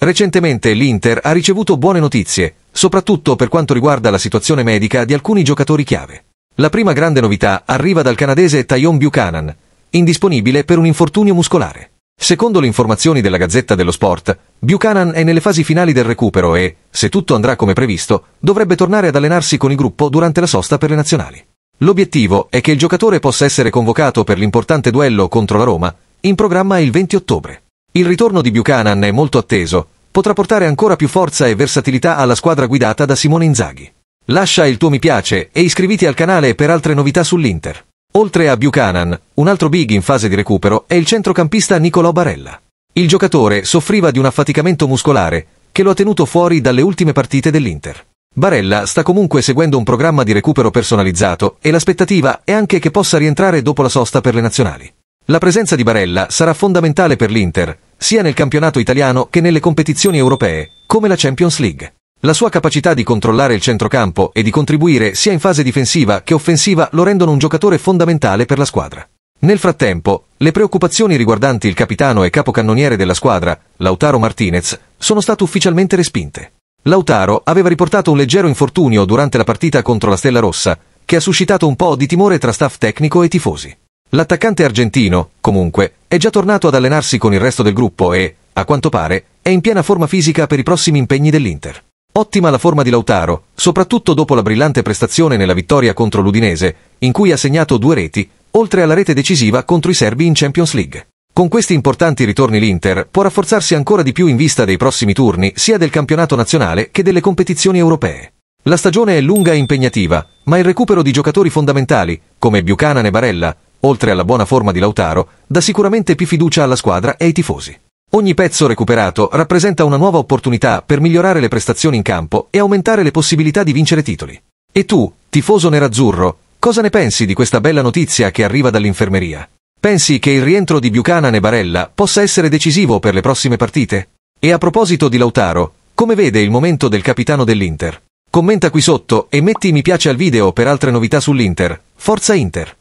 Recentemente l'Inter ha ricevuto buone notizie, soprattutto per quanto riguarda la situazione medica di alcuni giocatori chiave. La prima grande novità arriva dal canadese Tayon Buchanan, indisponibile per un infortunio muscolare. Secondo le informazioni della Gazzetta dello Sport, Buchanan è nelle fasi finali del recupero e, se tutto andrà come previsto, dovrebbe tornare ad allenarsi con il gruppo durante la sosta per le nazionali. L'obiettivo è che il giocatore possa essere convocato per l'importante duello contro la Roma, in programma il 20 ottobre. Il ritorno di Buchanan è molto atteso, potrà portare ancora più forza e versatilità alla squadra guidata da Simone Inzaghi. Lascia il tuo mi piace e iscriviti al canale per altre novità sull'Inter. Oltre a Buchanan, un altro big in fase di recupero è il centrocampista Nicolò Barella. Il giocatore soffriva di un affaticamento muscolare che lo ha tenuto fuori dalle ultime partite dell'Inter. Barella sta comunque seguendo un programma di recupero personalizzato e l'aspettativa è anche che possa rientrare dopo la sosta per le nazionali. La presenza di Barella sarà fondamentale per l'Inter, sia nel campionato italiano che nelle competizioni europee, come la Champions League. La sua capacità di controllare il centrocampo e di contribuire sia in fase difensiva che offensiva lo rendono un giocatore fondamentale per la squadra. Nel frattempo, le preoccupazioni riguardanti il capitano e capocannoniere della squadra, Lautaro Martinez, sono state ufficialmente respinte. Lautaro aveva riportato un leggero infortunio durante la partita contro la Stella Rossa, che ha suscitato un po' di timore tra staff tecnico e tifosi. L'attaccante argentino, comunque, è già tornato ad allenarsi con il resto del gruppo e, a quanto pare, è in piena forma fisica per i prossimi impegni dell'Inter. Ottima la forma di Lautaro, soprattutto dopo la brillante prestazione nella vittoria contro l'Udinese, in cui ha segnato due reti, oltre alla rete decisiva contro i serbi in Champions League. Con questi importanti ritorni l'Inter può rafforzarsi ancora di più in vista dei prossimi turni sia del campionato nazionale che delle competizioni europee. La stagione è lunga e impegnativa, ma il recupero di giocatori fondamentali, come Buchanan e Barella, oltre alla buona forma di Lautaro, dà sicuramente più fiducia alla squadra e ai tifosi. Ogni pezzo recuperato rappresenta una nuova opportunità per migliorare le prestazioni in campo e aumentare le possibilità di vincere titoli. E tu, tifoso nerazzurro, cosa ne pensi di questa bella notizia che arriva dall'infermeria? Pensi che il rientro di Buchanan e Barella possa essere decisivo per le prossime partite? E a proposito di Lautaro, come vede il momento del capitano dell'Inter? Commenta qui sotto e metti mi piace al video per altre novità sull'Inter. Forza Inter!